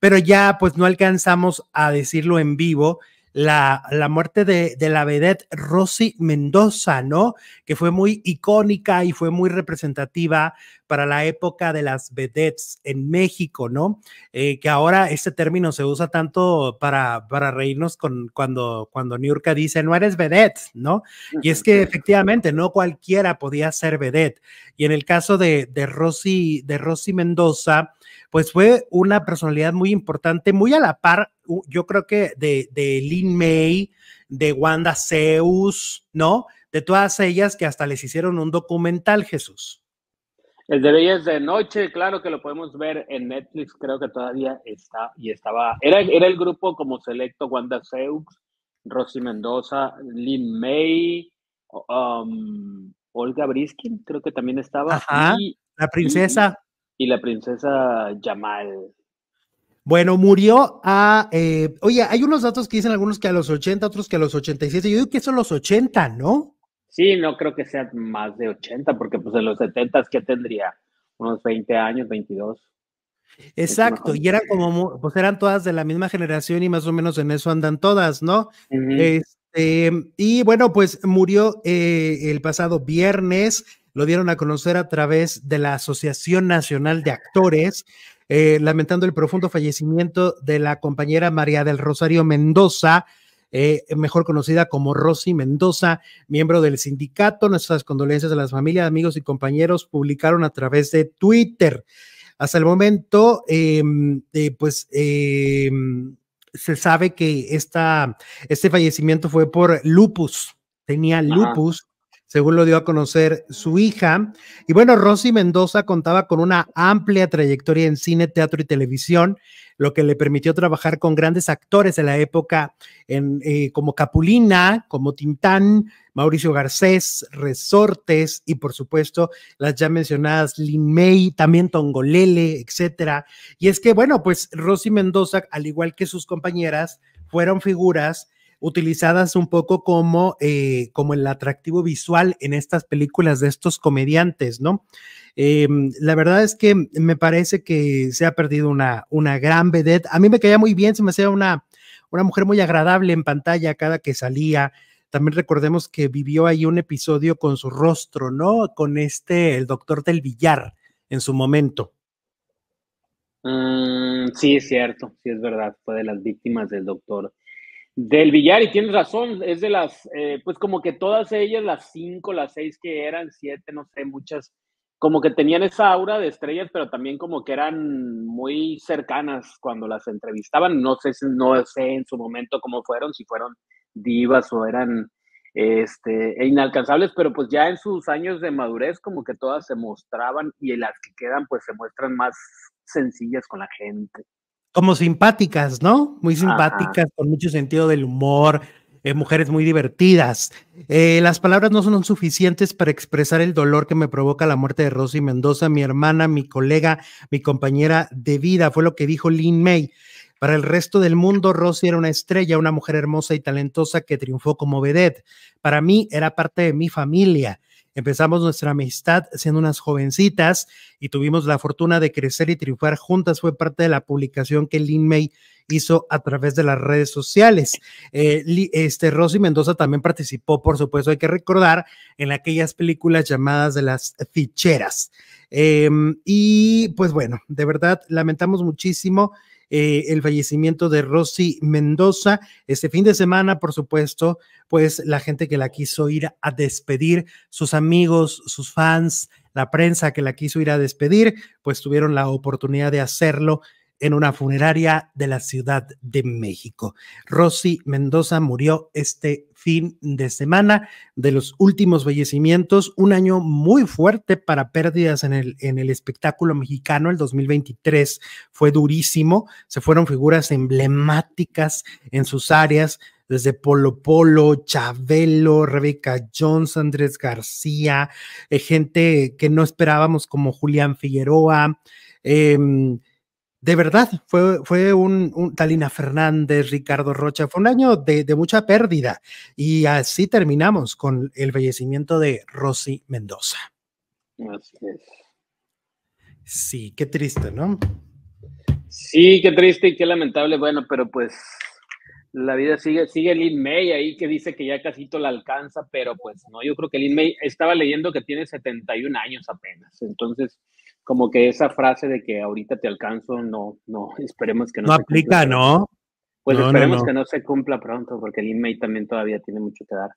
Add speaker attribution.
Speaker 1: pero ya pues no alcanzamos a decirlo en vivo la, la, muerte de, la vedette Rosy Mendoza, ¿no? Que fue muy icónica y fue muy representativa para la época de las vedettes en México, ¿no? Eh, que ahora este término se usa tanto para, para reírnos con, cuando, cuando Niurka dice, no eres vedette, ¿no? Y es que efectivamente no cualquiera podía ser vedette. Y en el caso de, de, de Rosy Mendoza, pues fue una personalidad muy importante, muy a la par yo creo que de, de Lin May, de Wanda Zeus, ¿no? De todas ellas que hasta les hicieron un documental, Jesús.
Speaker 2: El de ellas de Noche, claro que lo podemos ver en Netflix, creo que todavía está y estaba. Era, era el grupo como selecto Wanda Zeus, Rosy Mendoza, Lin May, um, Olga Briskin, creo que también estaba. Ajá, la princesa. Y, la princesa Jamal.
Speaker 1: Bueno, murió a. Eh, oye, hay unos datos que dicen algunos que a los 80, otros que a los 87. Yo digo que son los 80, ¿no?
Speaker 2: Sí, no creo que sean más de 80, porque pues en los 70 que tendría unos 20 años, 22.
Speaker 1: Exacto, y eran como, pues eran todas de la misma generación y más o menos en eso andan todas, ¿no? Este, y bueno, pues murió eh, el pasado viernes, lo dieron a conocer a través de la Asociación Nacional de Actores, eh, lamentando el profundo fallecimiento de la compañera María del Rosario Mendoza, eh, mejor conocida como Rosy Mendoza, miembro del sindicato. Nuestras condolencias a las familias, amigos y compañeros publicaron a través de Twitter. Hasta el momento, em, eh, pues em, se sabe que esta, este fallecimiento fue por lupus. Tenía lupus, según lo dio a conocer su hija. Y bueno, Rosy Mendoza contaba con una amplia trayectoria en cine, teatro y televisión, lo que le permitió trabajar con grandes actores de la época, eh, como Capulina, como Tintán, Mauricio Garcés, Resortes y por supuesto las ya mencionadas Lin May, también Tongolele, etcétera. Y es que bueno, pues Rosy Mendoza, al igual que sus compañeras, fueron figuras utilizadas un poco como, eh, como el atractivo visual en estas películas de estos comediantes, ¿no? Em, la verdad es que me parece que se ha perdido una, una gran vedette. A mí me caía muy bien, se me hacía una, una mujer muy agradable en pantalla cada que salía. También recordemos que vivió ahí un episodio con su rostro, ¿no? Con este, el doctor del billar en su momento.
Speaker 2: Mm, sí, es cierto, sí es verdad, fue de las víctimas del doctor del billar, y tienes razón, es de las, eh, pues como que todas ellas, las cinco, las seis que eran, siete, no sé, muchas, como que tenían esa aura de estrellas, pero también como que eran muy cercanas cuando las entrevistaban. No sé, no sé en su momento cómo fueron, si fueron divas o eran este, e inalcanzables, pero pues ya en sus años de madurez como que todas se mostraban y las que quedan pues se muestran más sencillas con la gente.
Speaker 1: Como simpáticas, ¿no? Muy simpáticas, con mucho sentido del humor, eh, mujeres muy divertidas. Eh, las palabras no son suficientes para expresar el dolor que me provoca la muerte de Rosy Mendoza, mi hermana, mi colega, mi compañera de vida, fue lo que dijo Lynn May. Para el resto del mundo, Rosy era una estrella, una mujer hermosa y talentosa que triunfó como vedette. Para mí era parte de mi familia. Empezamos nuestra amistad siendo unas jovencitas y tuvimos la fortuna de crecer y triunfar juntas. Fue parte de la publicación que Lin May hizo a través de las redes sociales. Eh, este, Rosy Mendoza también participó, por supuesto, hay que recordar, en aquellas películas llamadas de las ficheras. Em, y pues bueno, de verdad, lamentamos muchísimo eh, el fallecimiento de Rosy Mendoza. Este fin de semana, por supuesto, pues la gente que la quiso ir a despedir, sus amigos, sus fans, la prensa que la quiso ir a despedir, pues tuvieron la oportunidad de hacerlo en una funeraria de la Ciudad de México. Rosy Mendoza murió este fin de semana de los últimos fallecimientos, un año muy fuerte para pérdidas en el, en el espectáculo mexicano, el 2023 fue durísimo, se fueron figuras emblemáticas en sus áreas, desde Polo Polo, Chabelo, Rebeca Jones, Andrés García, eh, gente que no esperábamos como Julián Figueroa, eh, de verdad, fue, un, Talina Fernández, Ricardo Rocha, fue un año de, mucha pérdida. Y así terminamos con el fallecimiento de Rosy Mendoza. Así es. Sí, qué triste, ¿no?
Speaker 2: Sí, qué triste y qué lamentable. Bueno, pero pues la vida sigue, sigue Lin May ahí que dice que ya casito la alcanza, pero pues no, yo creo que Lin May estaba leyendo que tiene 71 años apenas. Entonces, como que esa frase de que ahorita te alcanzo, no, no, esperemos que no. se aplica,
Speaker 1: ¿no? Pues esperemos que no
Speaker 2: se cumpla pronto, porque el inmate también todavía tiene mucho que dar.